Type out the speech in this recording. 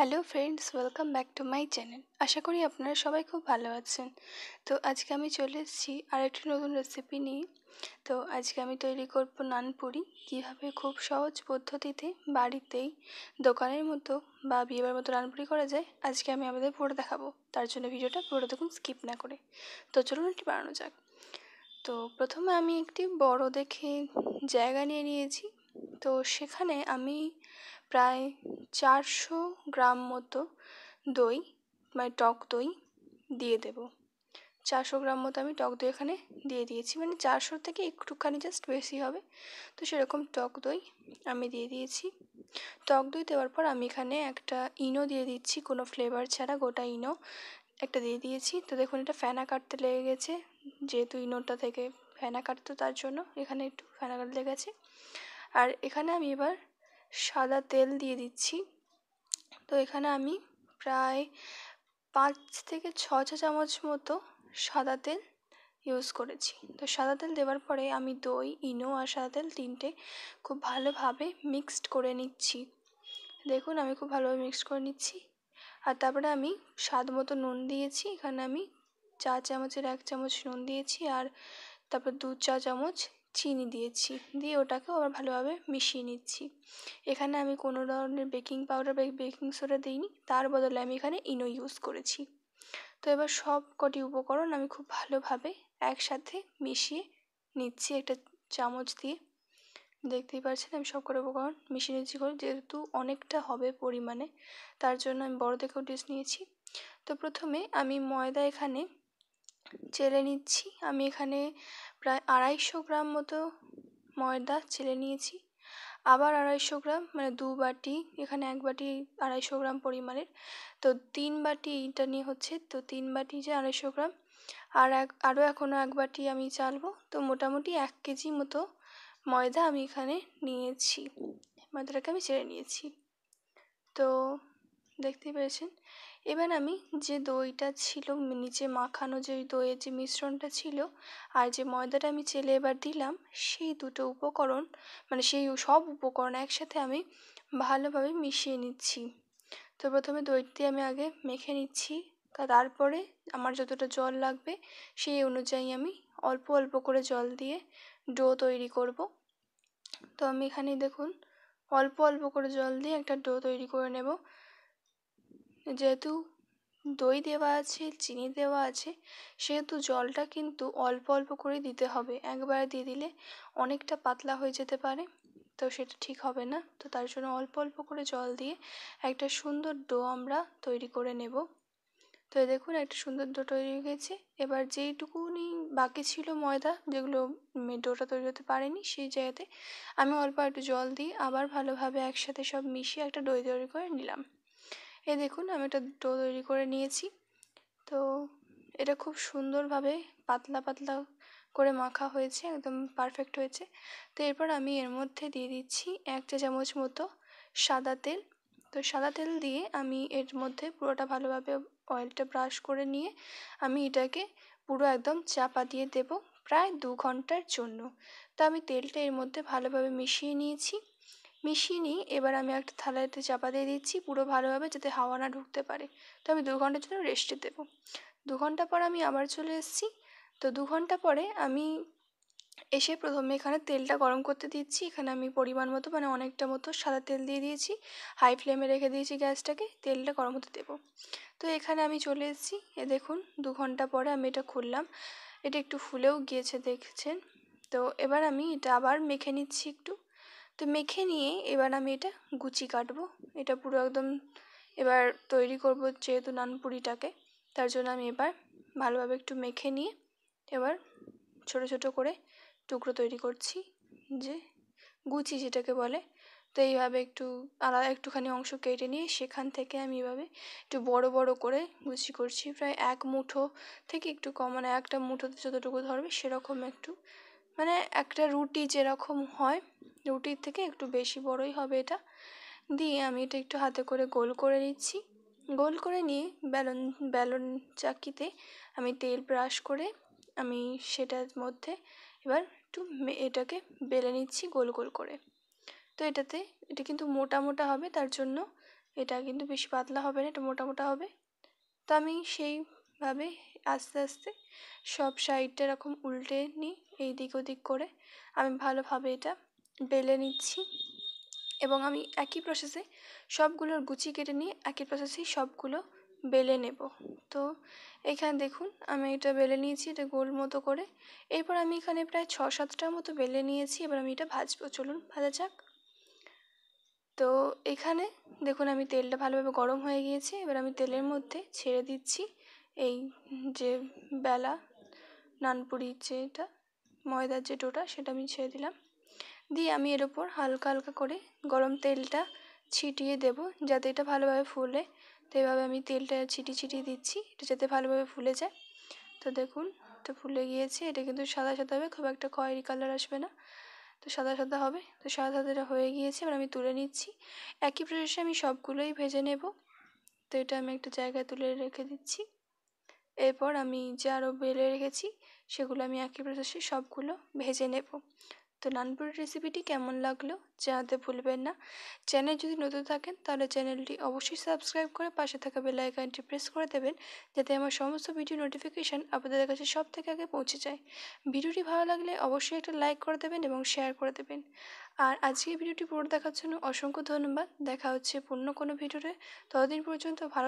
hello friends welcome back to my channel আশা করি আপনারা সবাই খুব ভালো আছেন তো আজকে আমি চলে এসেছি আরেকটি নতুন রেসিপি নিয়ে তো আজকে আমি তৈরি করব নানপুরি কীভাবে খুব সহজ পদ্ধতিতে বাড়িতেই দোকানের মতো বা বিয়েবার মতো নানপুরি করা যায় আজকে আমি আমাদের পড়ে দেখাবো তার জন্য ভিডিওটা পুরো দেখুন স্কিপ না করে তো চলুন এটি বানানো যাক তো প্রথমে আমি একটি বড় দেখে জায়গা নিয়ে নিয়েছি তো সেখানে আমি প্রায় চারশো গ্রাম মতো দই মানে টক দই দিয়ে দেবো চারশো গ্রাম মতো আমি টক দই এখানে দিয়ে দিয়েছি মানে চারশো থেকে একটুখানি জাস্ট বেশি হবে তো সেরকম টক দই আমি দিয়ে দিয়েছি টক দই দেওয়ার পর আমি এখানে একটা ইনো দিয়ে দিচ্ছি কোনো ফ্লেভার ছাড়া গোটা ইনো একটা দিয়ে দিয়েছি তো দেখুন এটা ফ্যানা কাটতে লেগে গেছে যেহেতু ইনোটা থেকে ফ্যানা কাটতো তার জন্য এখানে একটু ফ্যানা কাটতে লেগেছে আর এখানে আমি এবার সাদা তেল দিয়ে দিচ্ছি তো এখানে আমি প্রায় পাঁচ থেকে ছ চা চামচ মতো সাদা তেল ইউজ করেছি তো সাদা তেল দেওয়ার পরে আমি দই ইনো আর সাদা তেল তিনটে খুব ভালোভাবে মিক্সড করে নিচ্ছি দেখুন আমি খুব ভালোভাবে মিক্সড করে নিচ্ছি আর তারপরে আমি স্বাদ মতো নুন দিয়েছি এখানে আমি চা চামচের এক চামচ নুন দিয়েছি আর তারপর দু চা চামচ চিনি দিয়েছি দিয়ে ওটাকেও আবার ভালোভাবে মিশিয়ে নিচ্ছি এখানে আমি কোনো ধরনের বেকিং পাউডার বা বেকিং সোডা দিইনি তার বদলে আমি এখানে ইনো ইউজ করেছি তো এবার সব কটি উপকরণ আমি খুব ভালোভাবে একসাথে মিশিয়ে নিচ্ছি একটা চামচ দিয়ে দেখতেই পাচ্ছেন আমি সব করে উপকরণ মিশিয়ে নিচ্ছি করে যেহেতু অনেকটা হবে পরিমাণে তার জন্য আমি বড় দেখেও ডিশ নিয়েছি তো প্রথমে আমি ময়দা এখানে চেলে নিচ্ছি আমি এখানে প্রায় আড়াইশো গ্রাম মতো ময়দা চেলে নিয়েছি আবার আড়াইশো গ্রাম মানে দু বাটি এখানে এক বাটি আড়াইশো গ্রাম পরিমাণের তো তিন বাটি এটা নিয়ে হচ্ছে তো তিন বাটি যে আড়াইশো গ্রাম আর এক আরও এখনও এক বাটি আমি চালবো তো মোটামুটি এক কেজি মতো ময়দা আমি এখানে নিয়েছি ময়দাটাকে আমি ছেড়ে নিয়েছি তো দেখতে পেরেছেন এবার আমি যে দইটা ছিল নিচে মাখানো যে দইয়ের যে মিশ্রণটা ছিল আর যে ময়দাটা আমি চেলে এবার দিলাম সেই দুটো উপকরণ মানে সেই সব উপকরণ একসাথে আমি ভালোভাবে মিশিয়ে নিচ্ছি তো প্রথমে দইটি আমি আগে মেখে নিচ্ছি তা তারপরে আমার যতটা জল লাগবে সেই অনুযায়ী আমি অল্প অল্প করে জল দিয়ে ডো তৈরি করব তো আমি এখানে দেখুন অল্প অল্প করে জল দিয়ে একটা ডো তৈরি করে নেব যেহেতু দই দেওয়া আছে চিনি দেওয়া আছে সেহেতু জলটা কিন্তু অল্প অল্প করে দিতে হবে একবারে দিয়ে দিলে অনেকটা পাতলা হয়ে যেতে পারে তো সেটা ঠিক হবে না তো তার জন্য অল্প অল্প করে জল দিয়ে একটা সুন্দর ডো আমরা তৈরি করে নেব তো দেখুন একটা সুন্দর ডো তৈরি হয়ে গেছে এবার যেইটুকুনি বাকি ছিল ময়দা যেগুলো ডোটা তৈরি হতে পারেনি সেই জায়গাতে আমি অল্প একটু জল দিয়ে আবার ভালোভাবে একসাথে সব মিশিয়ে একটা দই তৈরি করে নিলাম এই দেখুন আমি একটা ডো তৈরি করে নিয়েছি তো এটা খুব সুন্দরভাবে পাতলা পাতলা করে মাখা হয়েছে একদম পারফেক্ট হয়েছে তো এরপর আমি এর মধ্যে দিয়ে দিচ্ছি এক চা চামচ মতো সাদা তেল তো সাদা তেল দিয়ে আমি এর মধ্যে পুরোটা ভালোভাবে অয়েলটা ব্রাশ করে নিয়ে আমি এটাকে পুরো একদম চাপা দিয়ে দেব প্রায় দু ঘন্টার জন্য তো আমি তেলটা এর মধ্যে ভালোভাবে মিশিয়ে নিয়েছি মিশিয়ে নিই এবার আমি একটা থালাতে চাপা দিয়ে দিচ্ছি পুরো ভালোভাবে যাতে হাওয়া না ঢুকতে পারে তো আমি দু ঘন্টার জন্য রেস্টে দেবো দু ঘন্টা পর আমি আবার চলে এসেছি তো দু ঘন্টা পরে আমি এসে প্রথমে এখানে তেলটা গরম করতে দিচ্ছি এখানে আমি পরিমাণ মতো মানে অনেকটা মতো সাদা তেল দিয়ে দিয়েছি হাই ফ্লেমে রেখে দিয়েছি গ্যাসটাকে তেলটা গরম হতে দেবো তো এখানে আমি চলে এসেছি এ দেখুন দু ঘন্টা পরে আমি এটা খুললাম এটা একটু ফুলেও গিয়েছে দেখছেন তো এবার আমি এটা আবার মেখে নিচ্ছি একটু তো মেখে নিয়ে এবার আমি এটা গুচি কাটবো এটা পুরো একদম এবার তৈরি করব যেহেতু নানপুরিটাকে তার জন্য আমি এবার ভালোভাবে একটু মেখে নিয়ে এবার ছোট ছোট করে টুকরো তৈরি করছি যে গুচি যেটাকে বলে তো এইভাবে একটু আলাদা একটুখানি অংশ কেটে নিয়ে সেখান থেকে আমি এভাবে একটু বড় বড় করে গুছি করছি প্রায় এক মুঠো থেকে একটু কম মানে একটা মুঠোতে যতটুকু ধরবে সেরকম একটু মানে একটা রুটি যেরকম হয় রুটির থেকে একটু বেশি বড়ই হবে এটা দিয়ে আমি এটা একটু হাতে করে গোল করে নিচ্ছি গোল করে নিয়ে ব্যালন ব্যালন চাকিতে আমি তেল ব্রাশ করে আমি সেটার মধ্যে এবার একটু এটাকে বেলে নিচ্ছি গোল গোল করে তো এটাতে এটা কিন্তু মোটা মোটা হবে তার জন্য এটা কিন্তু বেশি পাতলা হবে না এটা মোটা মোটা হবে তো আমি সেইভাবে আস্তে আস্তে সব সাইডটা এরকম উল্টে নিই এই দিক ওদিক করে আমি ভালোভাবে এটা বেলে নিচ্ছি এবং আমি একই প্রসেসে সবগুলোর গুচি কেটে নিয়ে একই প্রসেসেই সবগুলো বেলে নেব তো এখানে দেখুন আমি এটা বেলে নিয়েছি এটা গোল মতো করে এরপর আমি এখানে প্রায় ছ সাতটার মতো বেলে নিয়েছি এবার আমি এটা ভাজবো চলুন ভাজা যাক তো এখানে দেখুন আমি তেলটা ভালোভাবে গরম হয়ে গিয়েছে এবার আমি তেলের মধ্যে ছেড়ে দিচ্ছি এই যে বেলা নানপুরির যেটা ময়দার যে ডোটা সেটা আমি ছেড়ে দিলাম দিয়ে আমি এর ওপর হালকা হালকা করে গরম তেলটা ছিটিয়ে দেব যাতে এটা ভালোভাবে ফুলে তো এভাবে আমি তেলটা ছিটি ছিটিয়ে দিচ্ছি এটা যাতে ভালোভাবে ফুলে যায় তো দেখুন তো ফুলে গিয়েছে এটা কিন্তু সাদা সাদা হবে খুব একটা খয়েরি কালার আসবে না তো সাদা সাদা হবে তো সাদা সাদাটা হয়ে গিয়েছে এবার আমি তুলে নিচ্ছি একই প্রসেসে আমি সবগুলোই ভেজে নেব তো এটা আমি একটা জায়গায় তুলে রেখে দিচ্ছি এরপর আমি যে আরও বেলে রেখেছি সেগুলো আমি একই প্রসেসে সবগুলো ভেজে নেব তো নানপুরের রেসিপিটি কেমন লাগলো জানাতে ভুলবেন না চ্যানেল যদি নতুন থাকেন তাহলে চ্যানেলটি অবশ্যই সাবস্ক্রাইব করে পাশে থাকা বেল আইকনটি প্রেস করে দেবেন যাতে আমার সমস্ত ভিডিও নোটিফিকেশান আপনাদের কাছে সব থেকে আগে পৌঁছে যায় ভিডিওটি ভালো লাগলে অবশ্যই একটা লাইক করে দেবেন এবং শেয়ার করে দেবেন আর আজকে ভিডিওটি পুরো দেখার জন্য অসংখ্য ধন্যবাদ দেখা হচ্ছে অন্য কোনো ভিডিওতে ততদিন পর্যন্ত ভারত